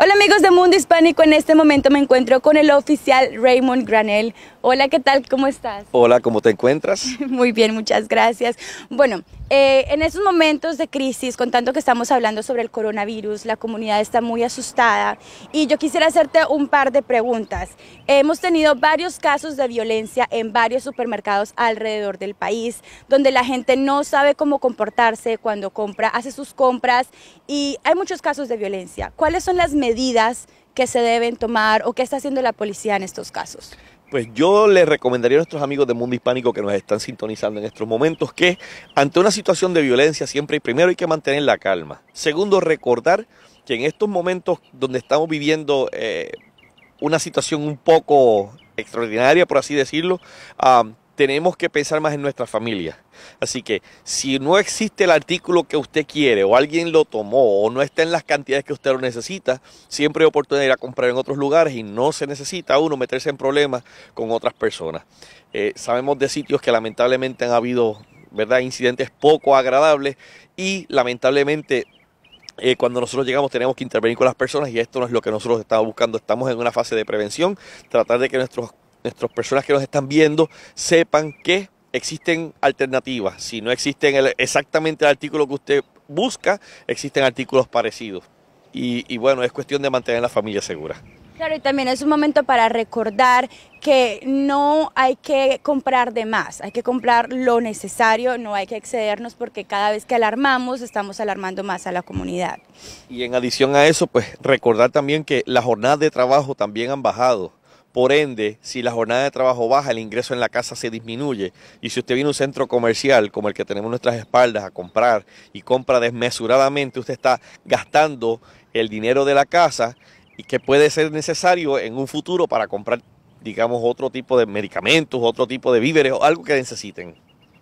Hola amigos de Mundo Hispánico, en este momento me encuentro con el oficial Raymond Granel, Hola, ¿qué tal? ¿Cómo estás? Hola, ¿cómo te encuentras? Muy bien, muchas gracias. Bueno, eh, en estos momentos de crisis, con tanto que estamos hablando sobre el coronavirus, la comunidad está muy asustada y yo quisiera hacerte un par de preguntas. Hemos tenido varios casos de violencia en varios supermercados alrededor del país, donde la gente no sabe cómo comportarse cuando compra, hace sus compras y hay muchos casos de violencia. ¿Cuáles son las medidas que se deben tomar o qué está haciendo la policía en estos casos? Pues yo les recomendaría a nuestros amigos del mundo hispánico que nos están sintonizando en estos momentos que ante una situación de violencia siempre primero hay que mantener la calma. Segundo, recordar que en estos momentos donde estamos viviendo eh, una situación un poco extraordinaria, por así decirlo, tenemos que pensar más en nuestra familia. Así que si no existe el artículo que usted quiere o alguien lo tomó o no está en las cantidades que usted lo necesita, siempre hay oportunidad de ir a comprar en otros lugares y no se necesita uno meterse en problemas con otras personas. Eh, sabemos de sitios que lamentablemente han habido ¿verdad? incidentes poco agradables y lamentablemente eh, cuando nosotros llegamos tenemos que intervenir con las personas y esto no es lo que nosotros estamos buscando. Estamos en una fase de prevención, tratar de que nuestros nuestras personas que nos están viendo sepan que existen alternativas. Si no existen exactamente el artículo que usted busca, existen artículos parecidos. Y, y bueno, es cuestión de mantener la familia segura. Claro, y también es un momento para recordar que no hay que comprar de más, hay que comprar lo necesario, no hay que excedernos porque cada vez que alarmamos estamos alarmando más a la comunidad. Y en adición a eso, pues recordar también que las jornadas de trabajo también han bajado. Por ende, si la jornada de trabajo baja, el ingreso en la casa se disminuye. Y si usted viene a un centro comercial como el que tenemos nuestras espaldas a comprar y compra desmesuradamente, usted está gastando el dinero de la casa y que puede ser necesario en un futuro para comprar, digamos, otro tipo de medicamentos, otro tipo de víveres o algo que necesiten.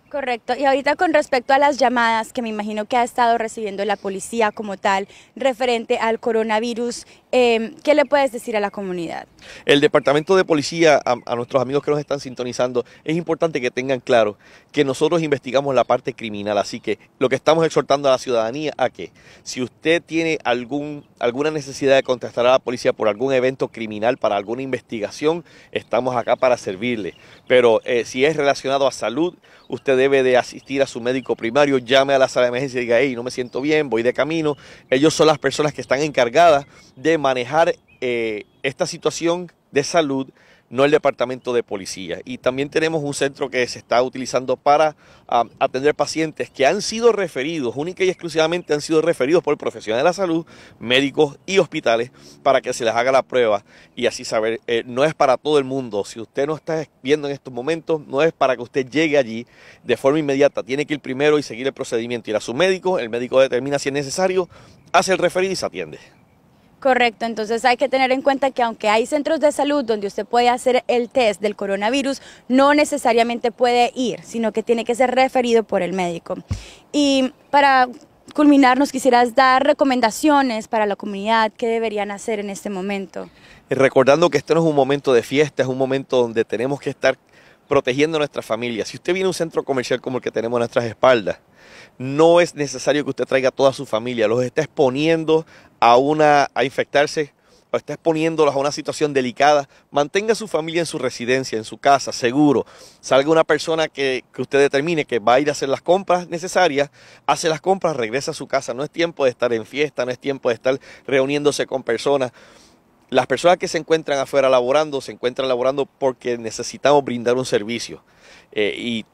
Correcto. Y ahorita con respecto a las llamadas que me imagino que ha estado recibiendo la policía como tal referente al coronavirus, em, ¿qué le puedes decir a la comunidad? El departamento de policía, a, nuestros amigos que nos están sintonizando, es importante que tengan claro que nosotros investigamos la parte criminal, así que lo que estamos exhortando a la ciudadanía a que si usted tiene algún, alguna necesidad de contestar a la policía por algún evento criminal, para alguna investigación, estamos acá para servirle. Pero eh, si es relacionado a salud, usted debe de asistir a su médico primario, llame a la sala de emergencia y diga, hey, no me siento bien, voy de camino. Ellos son las personas que están encargadas de manejar eh, esta situación de salud no el departamento de policía. Y también tenemos un centro que se está utilizando para ah, atender pacientes que han sido referidos, única y exclusivamente han sido referidos por profesionales de la salud, médicos y hospitales, para que se les haga la prueba y así saber, eh, no es para todo el mundo. Si usted no está viendo en estos momentos, no es para que usted llegue allí de forma inmediata. Tiene que ir primero y seguir el procedimiento, ir a su médico, el médico determina si es necesario, hace el referido y se atiende. Correcto, entonces hay que tener en cuenta que aunque hay centros de salud donde usted puede hacer el test del coronavirus, no necesariamente puede ir, sino que tiene que ser referido por el médico. Y para culminar, nos quisieras dar recomendaciones para la comunidad que deberían hacer en este momento. Recordando que esto no es un momento de fiesta, es un momento donde tenemos que estar protegiendo a nuestra familia. Si usted viene a un centro comercial como el que tenemos a nuestras espaldas, no es necesario que usted traiga a toda su familia, los está exponiendo a, una, a infectarse o pues está exponiéndolos a una situación delicada, mantenga a su familia en su residencia, en su casa, seguro. Salga una persona que, usted determine que va a ir a hacer las compras necesarias, hace las compras, regresa a su casa. No es tiempo de estar en fiesta, no es tiempo de estar reuniéndose con personas. Las personas que se encuentran afuera laborando, se encuentran laborando porque necesitamos brindar un servicio. Eh, y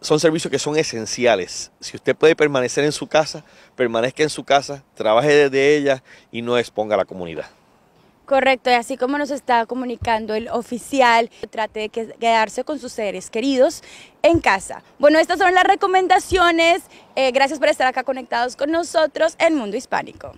son servicios que son esenciales. Si usted puede permanecer en su casa, permanezca en su casa, trabaje desde ella y no exponga a la comunidad. Correcto, y así como nos está comunicando el oficial, trate de quedarse con sus seres queridos en casa. Bueno, estas son las recomendaciones. Eh, gracias por estar acá conectados con nosotros en Mundo Hispánico.